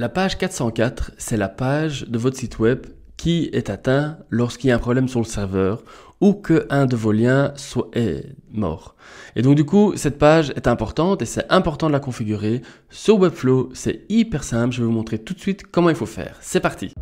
La page 404, c'est la page de votre site web qui est atteint lorsqu'il y a un problème sur le serveur ou que un de vos liens soit est mort. Et donc du coup, cette page est importante et c'est important de la configurer. Sur Webflow, c'est hyper simple, je vais vous montrer tout de suite comment il faut faire. C'est parti.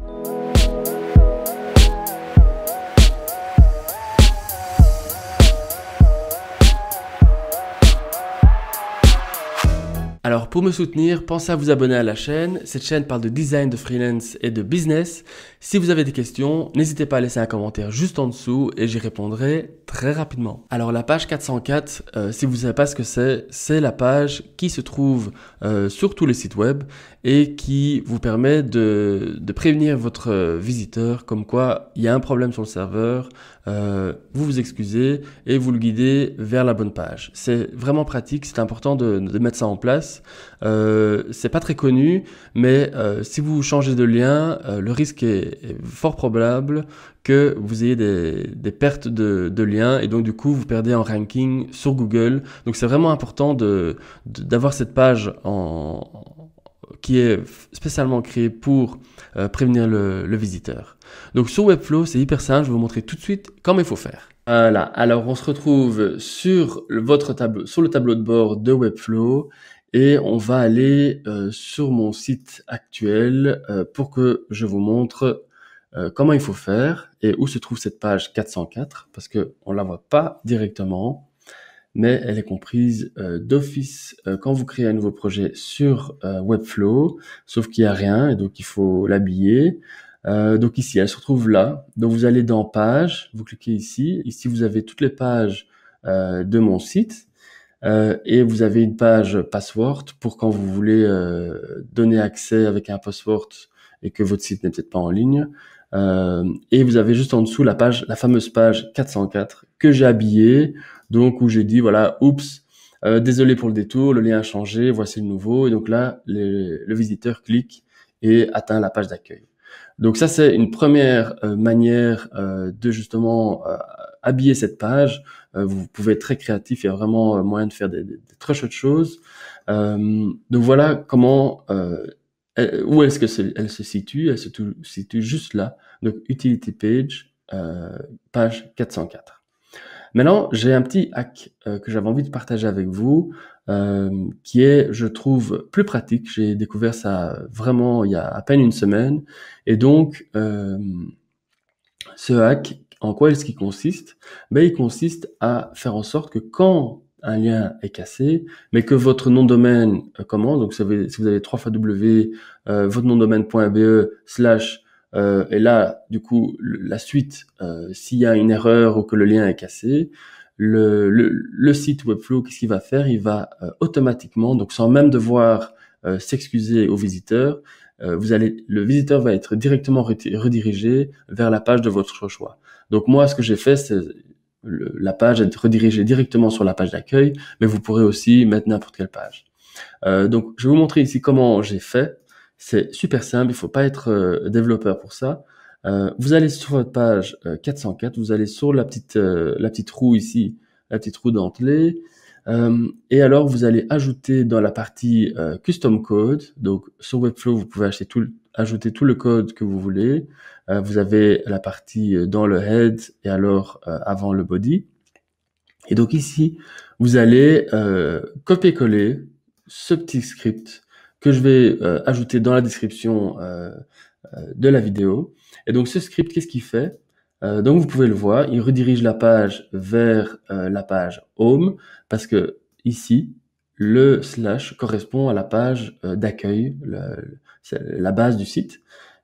Alors pour me soutenir, pensez à vous abonner à la chaîne. Cette chaîne parle de design, de freelance et de business. Si vous avez des questions, n'hésitez pas à laisser un commentaire juste en dessous et j'y répondrai très rapidement. Alors la page 404, euh, si vous ne savez pas ce que c'est, c'est la page qui se trouve euh, sur tous les sites web et qui vous permet de, prévenir votre visiteur comme quoi il y a un problème sur le serveur, euh, vous vous excusez et vous le guidez vers la bonne page. C'est vraiment pratique, c'est important de, de mettre ça en place. Euh, c'est pas très connu, mais euh, si vous changez de lien, euh, le risque est, fort probable que vous ayez des, pertes de, lien liens et donc du coup vous perdez en ranking sur Google. Donc c'est vraiment important de, d'avoir cette page en, qui est spécialement créée pour prévenir le, visiteur. Donc sur Webflow, c'est hyper simple, je vais vous montrer tout de suite comment il faut faire. Voilà, alors on se retrouve sur votre tableau, sur le tableau de bord de Webflow et on va aller euh, sur mon site actuel euh, pour que je vous montre euh, comment il faut faire et où se trouve cette page 404 parce que on la voit pas directement mais elle est comprise d'office quand vous créez un nouveau projet sur Webflow sauf qu'il n'y a rien et donc il faut l'habiller donc ici elle se retrouve là donc vous allez dans Pages, vous cliquez ici ici vous avez toutes les pages de mon site euh, et vous avez une page password pour quand vous voulez euh, donner accès avec un password et que votre site n'est peut-être pas en ligne. Euh, et vous avez juste en dessous la page, la fameuse page 404 que j'ai habillée, donc où j'ai dit voilà, oups, désolé pour le détour, le lien a changé, voici le nouveau. Et donc là, le visiteur clique et atteint la page d'accueil. Donc ça, c'est une première manière de justement habiller cette page, euh, vous pouvez être très créatif, il y a vraiment euh, moyen de faire des, des, des très chouettes choses. Euh, donc voilà comment où est-ce que elle se situe Elle se situe juste là, donc utility page, euh, page 404. Maintenant, j'ai un petit hack que j'avais envie de partager avec vous, euh, qui est, je trouve, plus pratique. J'ai découvert ça vraiment il y a à peine une semaine, et donc ce hack en quoi est-ce qu'il consiste ben, Il consiste à faire en sorte que quand un lien est cassé, mais que votre nom de domaine euh, comment donc si vous avez, si vous avez 3 fois W, euh, votre nom de domaine.be slash, euh, et là, du coup, la suite, s'il y a une erreur ou que le lien est cassé, le, le, site Webflow, qu'est-ce qu'il va faire Il va automatiquement, donc sans même devoir s'excuser au visiteur, vous allez, le visiteur va être directement redirigé vers la page de votre choix. Donc moi, ce que j'ai fait, c'est la page est redirigée directement sur la page d'accueil, mais vous pourrez aussi mettre n'importe quelle page. Euh, donc, je vais vous montrer ici comment j'ai fait. C'est super simple, il faut pas être euh, développeur pour ça. Euh, vous allez sur votre page 404, vous allez sur la petite, la petite roue ici, la petite roue dentelée, et alors vous allez ajouter dans la partie custom code. Donc sur Webflow, vous pouvez acheter tout, ajoutez tout le code que vous voulez. Euh, vous avez la partie euh, dans le head et alors euh, avant le body. Et donc ici, vous allez copier-coller ce petit script que je vais ajouter dans la description de la vidéo. Et donc ce script, qu'est-ce qu'il fait Donc vous pouvez le voir, il redirige la page vers la page home parce que ici, le slash correspond à la page euh, d'accueil, la, base du site.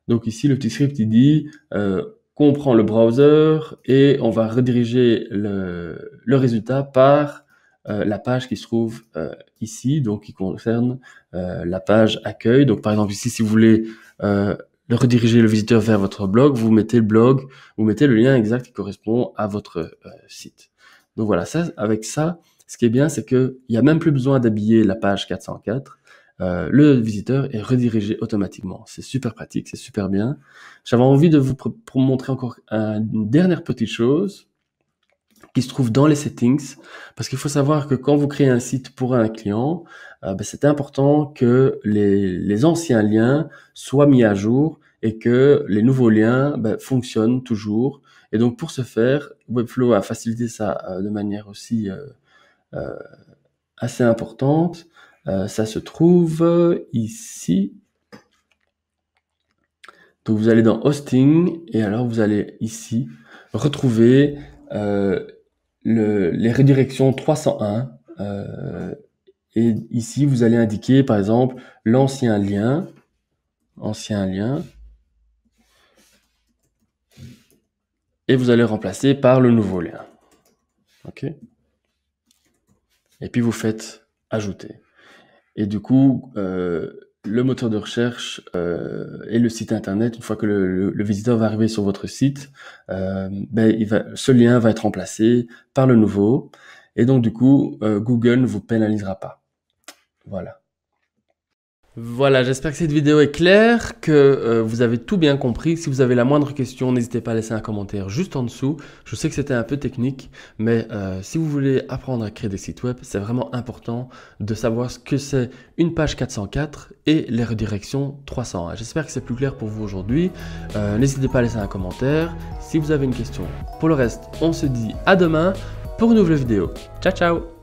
Donc ici, le petit script, il dit euh, qu'on prend le browser et on va rediriger le, résultat par euh, la page qui se trouve euh, ici, donc qui concerne la page accueil. Donc par exemple ici, si vous voulez rediriger le visiteur vers votre blog, vous mettez le blog, vous mettez le lien exact qui correspond à votre site. Donc voilà, ça, avec ça, ce qui est bien, c'est qu'il n'y a même plus besoin d'habiller la page 404. Euh, le visiteur est redirigé automatiquement. C'est super pratique, c'est super bien. J'avais envie de vous montrer encore une dernière petite chose qui se trouve dans les settings, parce qu'il faut savoir que quand vous créez un site pour un client, euh, ben, c'est important que les, anciens liens soient mis à jour et que les nouveaux liens ben, fonctionnent toujours. Et donc pour ce faire, Webflow a facilité ça euh, de manière aussi euh, assez importante. Euh, ça se trouve ici. Donc vous allez dans hosting et alors vous allez ici retrouver euh, le, les redirections 301. Euh, et ici vous allez indiquer par exemple l'ancien lien, ancien lien, et vous allez remplacer par le nouveau lien. ok et puis vous faites ajouter. Et du coup, euh, le moteur de recherche euh, et le site internet, une fois que le, visiteur va arriver sur votre site, euh, ben, il va, ce lien va être remplacé par le nouveau. Et donc du coup, Google ne vous pénalisera pas. Voilà. Voilà, j'espère que cette vidéo est claire, que euh, vous avez tout bien compris. Si vous avez la moindre question, n'hésitez pas à laisser un commentaire juste en dessous. Je sais que c'était un peu technique, mais euh, si vous voulez apprendre à créer des sites web, c'est vraiment important de savoir ce que c'est une page 404 et les redirections 300. J'espère que c'est plus clair pour vous aujourd'hui. Euh, n'hésitez pas à laisser un commentaire si vous avez une question. Pour le reste, on se dit à demain pour une nouvelle vidéo. Ciao ciao